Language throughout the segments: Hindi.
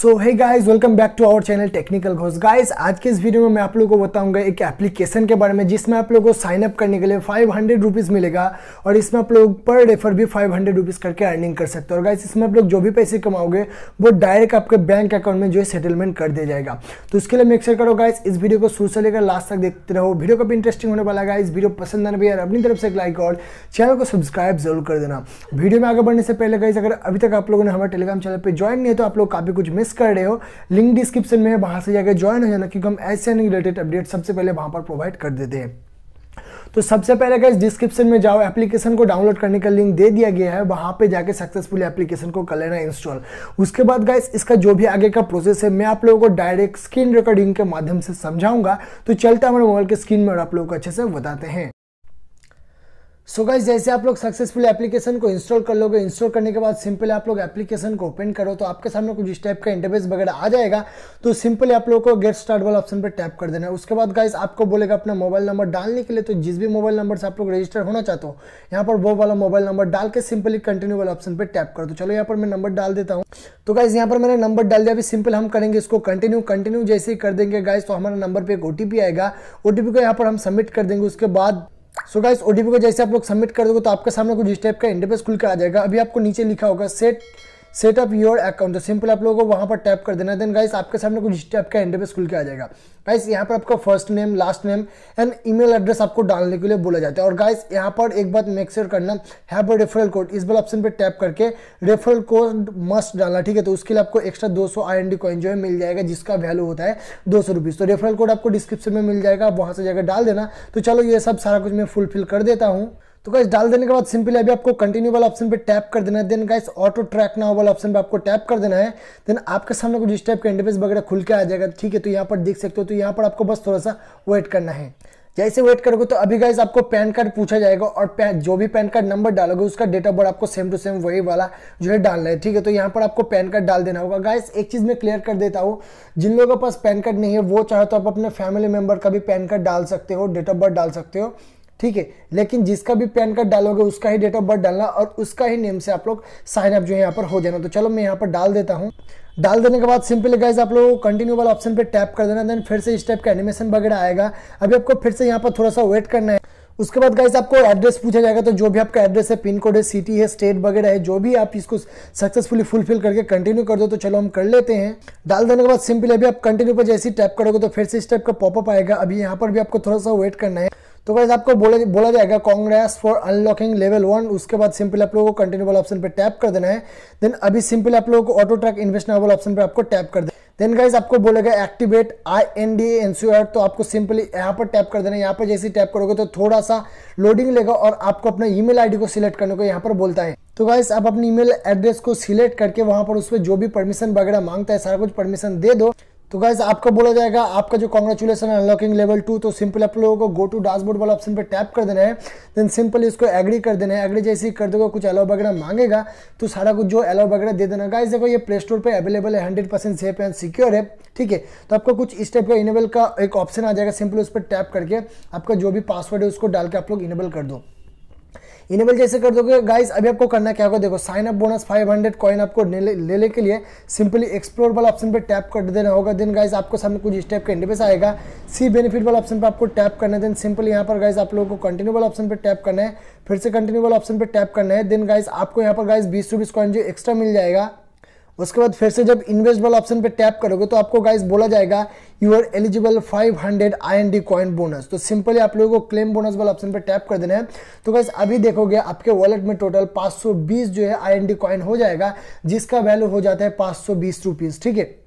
so hi guys welcome back to our channel technical Ghosh guys आज के इस वीडियो में मैं आप लोगों को बताऊंगा एक एप्लीकेशन के बारे में जिसमें आप लोगों को साइन अप करने के लिए फाइव हंड्रेड रुपीज़ मिलेगा और इसमें आप लोग पर रेफर भी फाइव हंड्रेड रुपीज़ करके अर्निंग कर सकते हो और गाइज इसमें आप लोग जो भी पैसे कमाओगे वो डायरेक्ट आपके बैंक अकाउंट में जो है सेटलमेंट कर दिया जाएगा तो इसके लिए मेक्सर करो गाइज इस वीडियो को शुरू से लेकर लास्ट तक देखते रहो वीडियो कभी इंटरेस्टिंग होने वाला गाइज वीडियो पसंद आना भैया अपनी तरफ से एक लाइक और चैनल को सब्सक्राइब जरूर कर देना वीडियो में आगे बढ़ने से पहले गाइज अगर अभी तक आप लोगों ने हमारे टेलीग्राम चैनल पर ज्वाइन नहीं है तो आप लोग काफी कुछ मिस कर रहे हो लिंक डिस्क्रिप्शन में वहां से जाकर ज्वाइन हो जाना क्योंकि हम ऐसे रिलेटेड अपडेट सबसे पहले वहां पर प्रोवाइड कर देते हैं तो सबसे पहले अगर डिस्क्रिप्शन में जाओ एप्लीकेशन को डाउनलोड करने का लिंक दे दिया गया है वहां पे जाके सक्सेसफुल एप्लीकेशन को कर लेना इंस्टॉल उसके बाद गाइस इसका जो भी आगे का प्रोसेस है मैं आप लोगों को डायरेक्ट स्क्रीन रिकॉर्डिंग के माध्यम से समझाऊंगा तो चलते हमारे मोबाइल के स्क्रीन में और आप लोगों को अच्छे से बताते हैं सो so गाइज जैसे आप लोग सक्सेसफुल एप्लीकेशन को इंस्टॉल कर लोगे इंस्टॉल करने के बाद सिंपल आप लोग एप्लीकेशन को ओपन करो तो आपके सामने कुछ इस टाइप का इंटरफेस वगैरह आ जाएगा तो सिंपल आप लोग को गेट स्टार्ट वाला ऑप्शन पर टैप कर देना है उसके बाद गाइज आपको बोलेगा अपना मोबाइल नंबर डालने के लिए तो जिस भी मोबाइल नंबर से आप लोग रजिस्टर होना चाहते हो यहाँ पर वो वाला मोबाइल नंबर डाल के सिंपली कंटिन्यू वाला ऑप्शन पर टैप कर दो चलो यहाँ पर मैं नंबर डाल देता हूँ तो गाइज यहाँ पर मैंने नंबर डाल दिया अभी सिंपल हम करेंगे इसको कंटिन्यू कंटिन्यू जैसे ही कर देंगे गाइज तो हमारा नंबर पर एक ओ आएगा ओ को यहाँ पर हम सबमिट कर देंगे उसके बाद सो गाइस ओटीपी को जैसे आप लोग सबमिट कर दोगे तो आपके सामने कुछ इस टाइप का इंटरफेस खुल कर आ जाएगा अभी आपको नीचे लिखा होगा सेट सेटअप योर अकाउंट तो सिंपल आप लोगों को वहाँ पर टैप कर देना देन गाइस आपके सामने कुछ स्टेप का एंड पे स्कूल के आ जाएगा गाइस यहाँ पर आपका first name last name and email address आपको डालने के लिए बोला जाता है और गाइस यहाँ पर एक बात मेक श्योर करना हैव अ रेफरल कोड इस बार ऑप्शन पर टैप करके रेफरल कोड मस्ट डालना ठीक है तो उसके लिए आपको एक्स्ट्रा दो सौ आई एन कॉइन जो है मिल जाएगा जिसका वैल्यू होता है दो सौ तो रेफरल कोड आपको डिस्क्रिप्शन में मिल जाएगा आप वहाँ से जाकर डाल देना तो चलो ये सब सारा कुछ मैं फुलफिल कर देता हूँ तो गाइस डाल देने के बाद सिंपली अभी आपको कंटिन्यू वाला ऑप्शन पे टैप कर देना है then guys auto track now वाला ऑप्शन पे आपको टैप कर देना है देन आपके सामने कुछ इस टाइप का इंटरफेस वगैरह खुल के आ जाएगा ठीक है तो यहाँ पर देख सकते हो तो यहाँ पर आपको बस थोड़ा सा वेट करना है जैसे वेट करोगे तो अभी गाइज आपको पैन कार्ड पूछा जाएगा और पैन जो भी पैन कार्ड नंबर डालोगे उसका डेट ऑफ बर्थ आपको सेम टू सेम वही वाला जो है डालना है ठीक है तो यहाँ पर आपको पैन कार्ड डाल देना होगा गाइस एक चीज़ मैं क्लियर कर देता हूँ जिन लोगों के पास पैन कार्ड नहीं है वो चाहे तो आप अपने फैमिली मेंबर का भी पैन कार्ड डाल सकते हो डेट ऑफ बर्थ डाल सकते हो ठीक है लेकिन जिसका भी पैन कार्ड डालोगे उसका ही डेट ऑफ बर्थ डालना और उसका ही नेम से आप लोग साइन अप जो है यहाँ पर हो जाना तो चलो मैं यहाँ पर डाल देता हूँ डाल देने के बाद सिंपली गाइज आप लोग कंटिन्यू वाला ऑप्शन पे टैप कर देना देन फिर से इस टाइप का एनिमेशन वगैरह आएगा अभी आपको फिर से यहाँ पर थोड़ा सा वेट करना है उसके बाद गाइज आपको एड्रेस पूछा जाएगा तो जो भी आपका एड्रेस है पिन कोड है सिटी है स्टेट वगैरह है जो भी आप इसको सक्सेसफुली फुलफिल करके कंटिन्यू कर दो तो चलो हम कर लेते हैं डाल देने के बाद सिंपली अभी आप कंटिन्यू पर जैसे ही टैप करोगे तो फिर से इस टाइप का पॉपअप आएगा अभी यहाँ पर भी आपको थोड़ा सा वेट करना है तो गाइज आपको बोले बोला जाएगा congrats for unlocking level one उसके बाद सिंपल आप लोगों को कंटिन्यू वाला ऑप्शन पर टैप कर देना है देन अभी सिंपल आप लोगों को ऑटो ट्रैक इन्वेस्टमेंट वाला ऑप्शन पर आपको टैप कर देना देन गाइज आपको बोलेगा activate I N D N C R तो आपको सिंपली यहाँ पर टैप कर देना है यहाँ पर जैसे टैप करोगे तो थोड़ा सा लोडिंग लेगा और आपको अपना ईमेल आईडी को सिलेक्ट करने को यहाँ पर बोलता है तो गाइस आप अपनी ईमेल एड्रेस को सिलेक्ट करके वहाँ पर उस पर जो भी परमिशन वगैरह मांगता है सारा कुछ परमिशन दे दो तो गाइज आपको बोला जाएगा आपका जो कॉन्ग्रेचुलेसन अनलॉकिंग लेवल टू तो सिंपल आप लोगों को गो टू डैशबोर्ड वाला ऑप्शन पे टैप कर देना है देन सिंपल इसको एग्री कर देना है एग्री जैसे ही कर देगा कुछ अलाउ वगैरह मांगेगा तो सारा कुछ जो अलाउ वगैरह दे देना गाइज देखो ये प्ले स्टोर पर अवेलेबल है hundred percent safe and secure है ठीक है तो आपको कुछ इस टाइप का इनेबल का एक ऑप्शन आ जाएगा सिंपल उस पर टैप करके आपका जो भी पासवर्ड है उसको डाल के आप लोग इनेबल कर दो इनेबल जैसे कर दोगे गाइस अभी आपको करना क्या होगा देखो sign up bonus 500 hundred coin आपको लेने के लिए सिंपली एक्सप्लोर वाला ऑप्शन पे टैप कर देना होगा देन गाइस आपको सामने कुछ इस टाइप का इंडिपेस आएगा सी बेनिफिट वाला ऑप्शन पर आपको टैप करना है देन सिंपल यहाँ पर गाइस आप लोगों को कंटिन्यू वाला ऑप्शन पर टैप करना है फिर से कंटिन्यू वाला ऑप्शन पर टैप करना है देन गाइस आपको यहाँ पर गाइस बीस रुपीज़ कॉइन जो एक्स्ट्रा मिल जाएगा उसके बाद फिर से जब इन्वेस्ट वाला ऑप्शन पे टैप करोगे तो आपको गाइस बोला जाएगा you are eligible 500 hundred I N D coin bonus तो सिंपली आप लोगों को क्लेम बोनस वाला ऑप्शन पे टैप कर देना है तो गाइस अभी देखोगे आपके वॉलेट में टोटल 520 जो है आई एन डी कॉइन हो जाएगा जिसका वैल्यू हो जाता है पाँच सौ ठीक है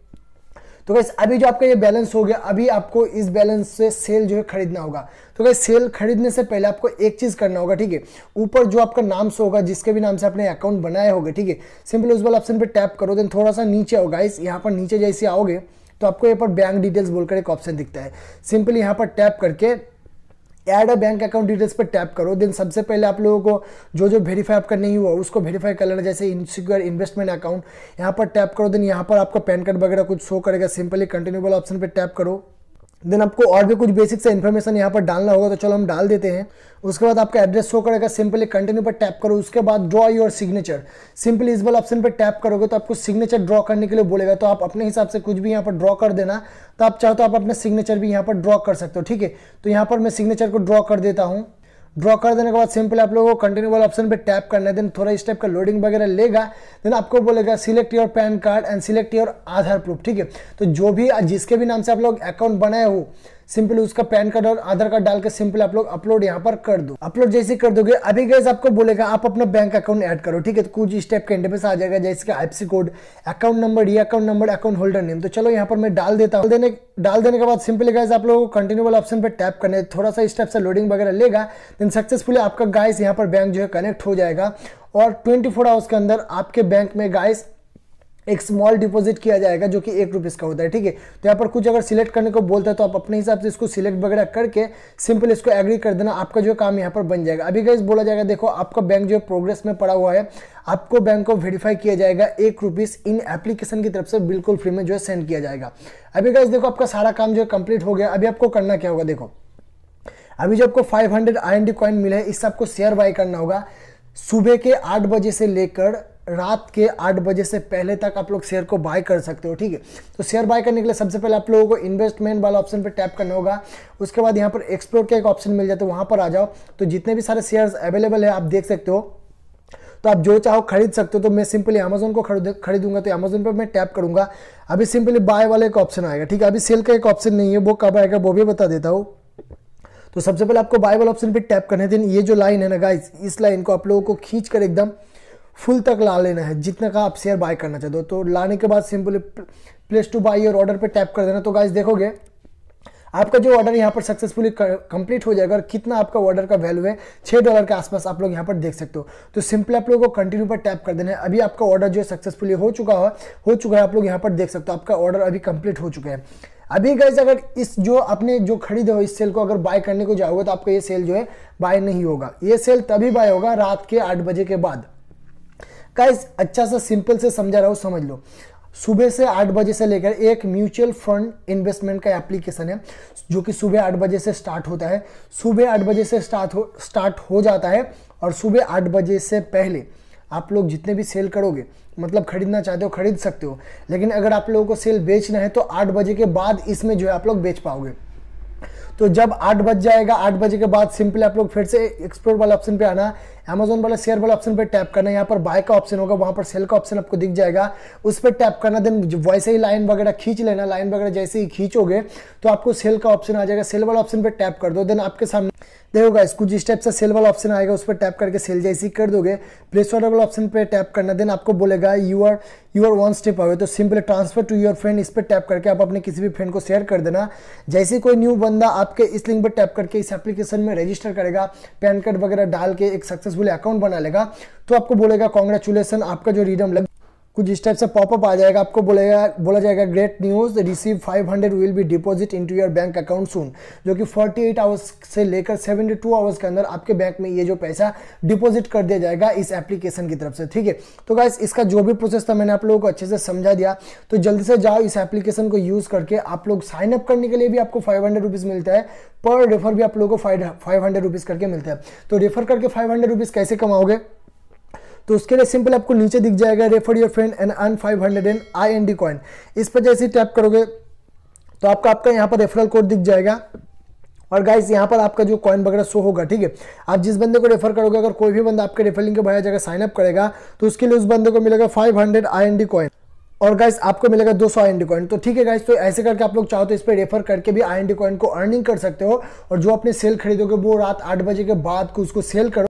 तो गैस अभी जो आपका ये बैलेंस हो गया अभी आपको इस बैलेंस से सेल जो है खरीदना होगा तो गैस सेल खरीदने से पहले आपको एक चीज़ करना होगा ठीक है ऊपर जो आपका नाम से होगा जिसके भी नाम से आपने अकाउंट बनाया होगा ठीक है सिंपल उस वाला ऑप्शन पर टैप करो देन थोड़ा सा नीचे होगा गाइस यहाँ पर नीचे जैसे आओगे तो आपको यहाँ पर बैंक डिटेल्स बोलकर एक ऑप्शन दिखता है सिंपली यहाँ पर टैप करके add a bank account details पर टैप करो देन सबसे पहले आप लोगों को जो जो वेरीफाई आपका नहीं हुआ उसको वेरीफाई कर लेना जैसे इनसिक्योर इन्वेस्टमेंट अकाउंट यहाँ पर टैप करो देन यहाँ पर आपका पैन कार्ड वगैरह कुछ शो करेगा सिंपली कंटिन्यूबल ऑप्शन पर टैप करो देन आपको और भी कुछ बेसिक सा इन्फॉर्मेशन यहाँ पर डालना होगा तो चलो हम डाल देते हैं उसके बाद आपका एड्रेस शो करेगा सिंपली कंटिन्यू पर टैप करो उसके बाद ड्रॉ योर सिग्नेचर सिंपली इस वाला ऑप्शन पर टैप करोगे तो आपको सिग्नेचर ड्रॉ करने के लिए बोलेगा तो आप अपने हिसाब से कुछ भी यहाँ पर ड्रॉ कर देना तो आप चाहो तो आप अपने सिग्नेचर भी यहाँ पर ड्रॉ कर सकते हो ठीक है तो यहाँ पर मैं सिग्नेचर को ड्रॉ कर देता हूँ ड्रॉ कर देने के बाद सिंपल आप लोगों को कंटिन्यू वाला ऑप्शन पे टैप करना है देन थोड़ा इस टाइप का लोडिंग वगैरह लेगा देन आपको बोलेगा select your PAN card and select your Aadhaar proof ठीक है तो जो भी जिसके भी नाम से आप लोग अकाउंट बनाए हो सिंपल उसका पैन कार्ड और आधार कार्ड डाल के सिंपल आप लोग अपलोड यहाँ पर कर दो अपलोड जैसे कर दोगे अभी गैस आपको बोलेगा आप अपना बैंक अकाउंट ऐड करो ठीक है तो कुछ स्टेप के इंटरफेस आ जाएगा जैसे कि आईपीसी कोड अकाउंट नंबर ये account number account holder name तो चलो यहाँ पर मैं डाल देता हूँ देने डाल देने के बाद सिंपल गैस आप लोगों को कंटिन्यूबल ऑप्शन पर टैप करने थोड़ा सा स्टेप से लोडिंग वगैरह लेगा देन सक्सेसफुली आपका गाइस यहाँ पर बैंक जो है कनेक्ट हो जाएगा और 24 फोर आवर्स के अंदर आपके बैंक में गाइस एक स्मॉल डिपॉजिट किया जाएगा जो कि एक रुपीज़ का होता है ठीक है तो यहाँ पर कुछ अगर सिलेक्ट करने को बोलता है तो आप अपने हिसाब से इसको सिलेक्ट वगैरह करके सिंपल इसको एग्री कर देना आपका जो काम यहाँ पर बन जाएगा अभी गाइज बोला जाएगा देखो आपका बैंक जो प्रोग्रेस में पड़ा हुआ है आपको बैंक को वेरीफाई किया जाएगा एक रुपीस इन एप्लीकेशन की तरफ से बिल्कुल फ्री में जो है सेंड किया जाएगा अभी गाइज देखो आपका सारा काम जो है कंप्लीट हो गया अभी आपको करना क्या होगा देखो अभी जो आपको 500 hundred I N D coin मिले इससे आपको शेयर बाय करना होगा सुबह के आठ बजे से लेकर रात के आठ बजे से पहले तक आप लोग शेयर को बाय कर सकते हो ठीक है तो शेयर बाय करने के लिए सबसे पहले आप लोगों को इन्वेस्टमेंट वाला ऑप्शन पर टैप करना होगा उसके बाद यहाँ पर एक्सप्लोर का एक ऑप्शन मिल जाता है वहाँ पर आ जाओ तो जितने भी सारे शेयर्स अवेलेबल है आप देख सकते हो तो आप जो चाहो खरीद सकते हो तो मैं सिंपली अमेजोन को खरीद खरीदूंगा तो अमेजोन पर मैं टैप करूंगा अभी सिंपली बाय वाला एक ऑप्शन आएगा ठीक है अभी सेल का एक ऑप्शन नहीं है वो कब आएगा वो भी बता देता हूँ तो सबसे पहले आपको बाय वाला ऑप्शन पर टैप करने दिन ये जो लाइन है ना गाइज इस लाइन को आप लोगों को खींच कर एकदम फुल तक ला लेना है जितने का आप शेयर बाय करना चाहते हो तो लाने के बाद सिंपली प्लेस टू बाई और ऑर्डर पर टैप कर देना तो गाइज देखोगे आपका जो ऑर्डर यहाँ पर सक्सेसफुली कंप्लीट हो जाएगा और कितना आपका ऑर्डर का वैल्यू है छः डॉलर के आसपास आप लोग यहाँ पर देख सकते हो तो सिंपल आप लोगों को कंटिन्यू पर टैप कर देना है अभी आपका ऑर्डर जो है सक्सेसफुली हो चुका है हो चुका है आप लोग यहाँ पर देख सकते हो आपका ऑर्डर अभी कंप्लीट हो चुका है अभी गैस अगर इस जो आपने जो खरीदे हो इस सेल को अगर बाय करने को जाओगे तो आपका ये सेल जो है बाय नहीं होगा ये सेल तभी बाय होगा रात के आठ बजे के बाद गाइस अच्छा सा सिंपल से समझा रहा हूँ समझ लो सुबह से आठ बजे से लेकर एक म्यूचुअल फंड इन्वेस्टमेंट का एप्लीकेशन है जो कि सुबह आठ बजे से स्टार्ट होता है सुबह आठ बजे से स्टार्ट हो स्टार्ट हो जाता है और सुबह आठ बजे से पहले आप लोग जितने भी सेल करोगे मतलब खरीदना चाहते हो खरीद सकते हो लेकिन अगर आप लोगों को सेल बेचना है तो आठ बजे के बाद इसमें जो है आप लोग बेच पाओगे तो जब आठ बज जाएगा आठ बजे के बाद सिंपली आप लोग फिर से एक्सप्लोर वाला ऑप्शन पे आना अमेजोन वाला शेयर वाला ऑप्शन पर टैप करना यहाँ पर बाय का ऑप्शन होगा वहाँ पर सेल का ऑप्शन आपको दिख जाएगा उस पर टैप करना देन वैसे ही लाइन वगैरह खींच लेना लाइन वगैरह जैसे ही खींचोगे तो आपको सेल का ऑप्शन आ जाएगा सेल वाला ऑप्शन पर टैप कर दो देन आपके सामने देखोगा इसको जिस टाइप से सेल वाला ऑप्शन आएगा उस पर टैप करके सेल जैसे ही कर दोगे प्लेस ऑर्डर वाला ऑप्शन पर टैप करना देन आपको बोलेगा you are you are one step away तो simple transfer to your friend इस पर टैप करके आप अपने किसी भी फ्रेंड को शेयर कर देना जैसे कोई न्यू बंदा आपके इस लिंक पर टैप करके इस एप्लीकेशन में रजिस्टर करेगा पैन कार्ड वगैरह डाल के एक सक्सेस सक्सेसफुल अकाउंट बना लेगा तो आपको बोलेगा कॉन्ग्रेचुलेसन आपका जो रीडम लग कुछ इस टाइप से पॉपअप आ जाएगा आपको बोलेगा बोला जाएगा great news receive 500 will be deposit into your bank account soon जो कि 48 आवर्स से लेकर 72 आवर्स के अंदर आपके बैंक में ये जो पैसा डिपॉजिट कर दिया जाएगा इस एप्लीकेशन की तरफ से ठीक है तो गाइस इसका जो भी प्रोसेस था मैंने आप लोगों को अच्छे से समझा दिया तो जल्दी से जाओ इस एप्लीकेशन को यूज करके आप लोग साइन अप करने के लिए भी आपको फाइव हंड्रेड रुपीज मिलता है पर रेफर भी आप लोगों को फाइव फाइव हंड्रेड रुपीज करके मिलता है तो रेफर करके फाइव हंड्रेड रुपीज कैसे कमाओगे तो उसके लिए सिंपल आपको नीचे दिख जाएगा refer your friend and earn five hundred and I N D coin इस पर जैसे टैप करोगे तो आपका आपका यहाँ पर रेफरल कोड दिख जाएगा और गाइस यहाँ पर आपका जो कॉइन वगैरह शो होगा ठीक है आप जिस बंदे को रेफर करोगे अगर कोई भी बंदा आपके रेफर के बाहर जाकर साइन अप करेगा तो उसके लिए उस बंदे को मिलेगा five hundred I N D coin और गाइस आपको मिलेगा 200 सौ आई कॉइन तो ठीक है गाइस तो ऐसे करके आप लोग चाहो तो इस पर रेफर करके भी आई कॉइन को अर्निंग कर सकते हो और जो अपने सेल खरीदोगे वो रात आठ बजे के बाद को उसको सेल करो